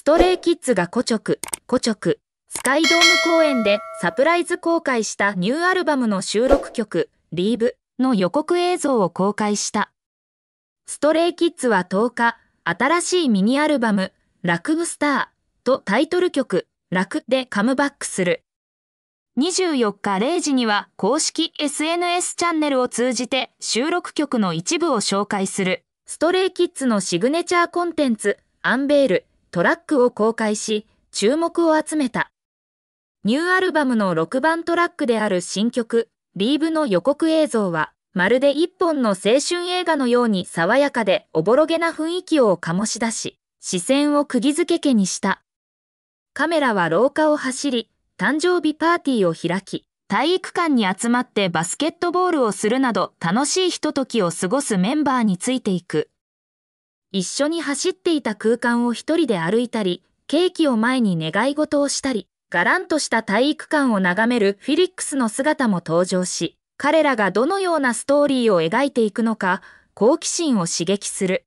ストレイキッズが古直、古直、スカイドーム公演でサプライズ公開したニューアルバムの収録曲、リーブの予告映像を公開した。ストレイキッズは10日、新しいミニアルバム、ラクブスターとタイトル曲、ラクでカムバックする。24日0時には公式 SNS チャンネルを通じて収録曲の一部を紹介する。ストレイキッズのシグネチャーコンテンツ、アンベールトラックを公開し、注目を集めた。ニューアルバムの6番トラックである新曲、リーブの予告映像は、まるで一本の青春映画のように爽やかでおぼろげな雰囲気を醸し出し、視線を釘付け家にした。カメラは廊下を走り、誕生日パーティーを開き、体育館に集まってバスケットボールをするなど楽しいひとときを過ごすメンバーについていく。一緒に走っていた空間を一人で歩いたり、ケーキを前に願い事をしたり、ガランとした体育館を眺めるフィリックスの姿も登場し、彼らがどのようなストーリーを描いていくのか、好奇心を刺激する。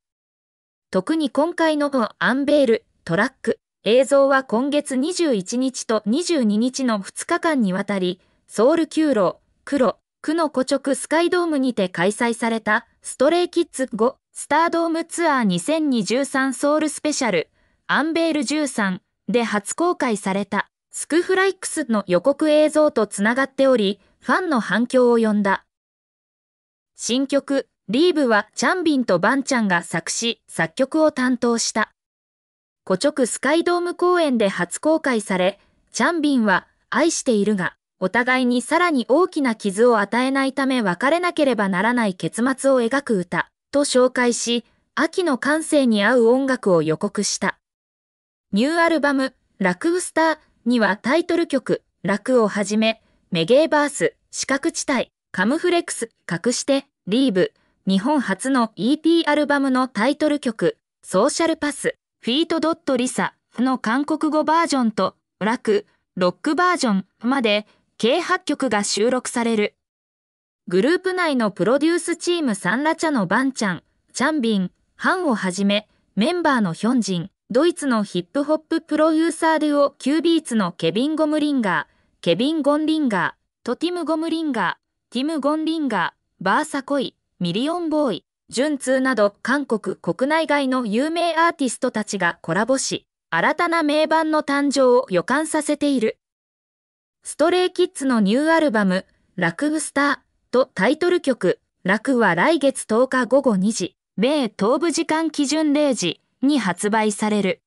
特に今回のアンベール、トラック、映像は今月21日と22日の2日間にわたり、ソウル9郎、黒、区の古直スカイドームにて開催されたストレイキッズ5スタードームツアー2023ソウルスペシャル、アンベール13で初公開された、スクフライクスの予告映像とつながっており、ファンの反響を呼んだ。新曲、リーブはチャンビンとバンちゃんが作詞、作曲を担当した。古直スカイドーム公演で初公開され、チャンビンは愛しているが、お互いにさらに大きな傷を与えないため別れなければならない結末を描く歌。と紹介し、秋の感性に合う音楽を予告した。ニューアルバム、ラクウスターにはタイトル曲、ラクをはじめ、メゲーバース、視覚地帯、カムフレックス、隠して、リーブ、日本初の EP アルバムのタイトル曲、ソーシャルパス、フィートドットリサの韓国語バージョンと、ラク、ロックバージョンまで、計8曲が収録される。グループ内のプロデュースチームサンラチャのバンちゃん、チャンビン、ハンをはじめ、メンバーのヒョンジン、ドイツのヒップホッププロデューサーュをキュービーツのケビン・ゴムリンガー、ケビン・ゴンリンガー、とティム・ゴムリンガー、ティム・ゴンリンガー、バーサコイ、ミリオンボーイ、ジュンツーなど韓国国内外の有名アーティストたちがコラボし、新たな名盤の誕生を予感させている。ストレイキッズのニューアルバム、ラクブスター、とタイトル曲、楽は来月10日午後2時、米東部時間基準0時に発売される。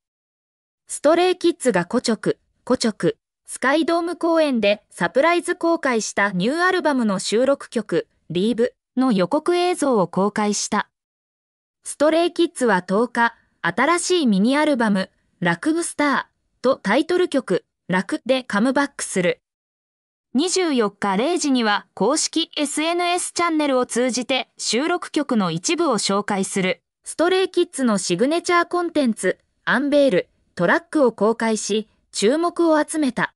ストレイキッズが古直、古直、スカイドーム公演でサプライズ公開したニューアルバムの収録曲、リーブの予告映像を公開した。ストレイキッズは10日、新しいミニアルバム、ラクブスターとタイトル曲、楽でカムバックする。24日0時には公式 SNS チャンネルを通じて収録曲の一部を紹介するストレイキッズのシグネチャーコンテンツアンベールトラックを公開し注目を集めた。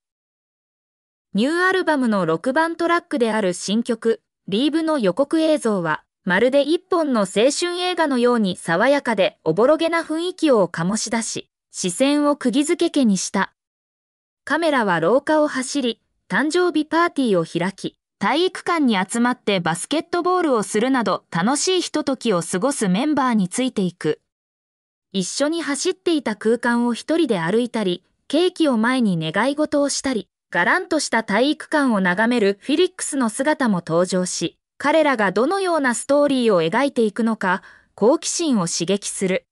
ニューアルバムの6番トラックである新曲リーブの予告映像はまるで一本の青春映画のように爽やかでおぼろげな雰囲気を醸し出し視線を釘付け家にした。カメラは廊下を走り誕生日パーティーを開き、体育館に集まってバスケットボールをするなど楽しいひとときを過ごすメンバーについていく。一緒に走っていた空間を一人で歩いたり、ケーキを前に願い事をしたり、ガランとした体育館を眺めるフィリックスの姿も登場し、彼らがどのようなストーリーを描いていくのか、好奇心を刺激する。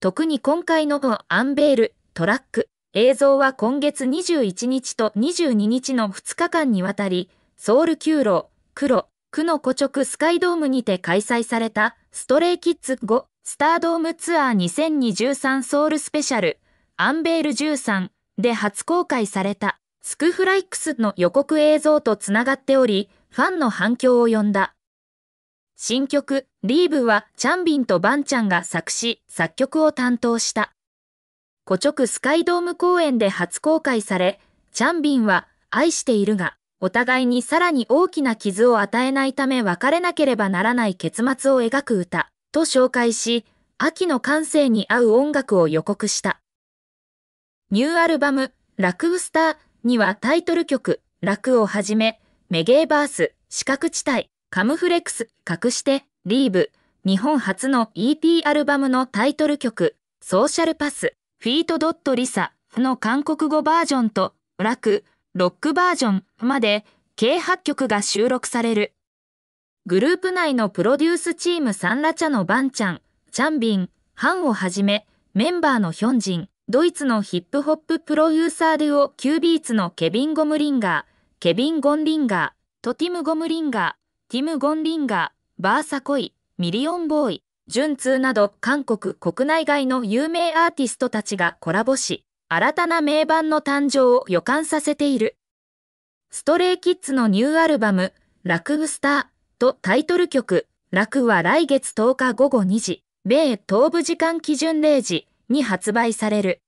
特に今回のアンベール、トラック、映像は今月21日と22日の2日間にわたり、ソウル9路、黒、区の古直スカイドームにて開催された、ストレイキッズ5、スタードームツアー2023ソウルスペシャル、アンベール13で初公開された、スクフライクスの予告映像とつながっており、ファンの反響を呼んだ。新曲、リーブは、チャンビンとバンちゃんが作詞、作曲を担当した。古直スカイドーム公演で初公開され、チャンビンは愛しているが、お互いにさらに大きな傷を与えないため別れなければならない結末を描く歌、と紹介し、秋の感性に合う音楽を予告した。ニューアルバム、ラクウスターにはタイトル曲、ラクをはじめ、メゲーバース、四角地帯、カムフレックス、隠して、リーブ、日本初の EP アルバムのタイトル曲、ソーシャルパス、フィートドットリサの韓国語バージョンと楽、ロックバージョンまで計8曲が収録される。グループ内のプロデュースチームサンラチャのバンちゃん、チャンビン、ハンをはじめ、メンバーのヒョンジン、ドイツのヒップホッププロデューサーデュオービーツのケビン・ゴムリンガー、ケビン・ゴンリンガー、とティム・ゴムリンガー、ティム・ゴンリンガー、バーサコイ、ミリオンボーイ、純通など韓国国内外の有名アーティストたちがコラボし、新たな名盤の誕生を予感させている。ストレイキッズのニューアルバム、ラクグスターとタイトル曲、ラクは来月10日午後2時、米東部時間基準0時に発売される。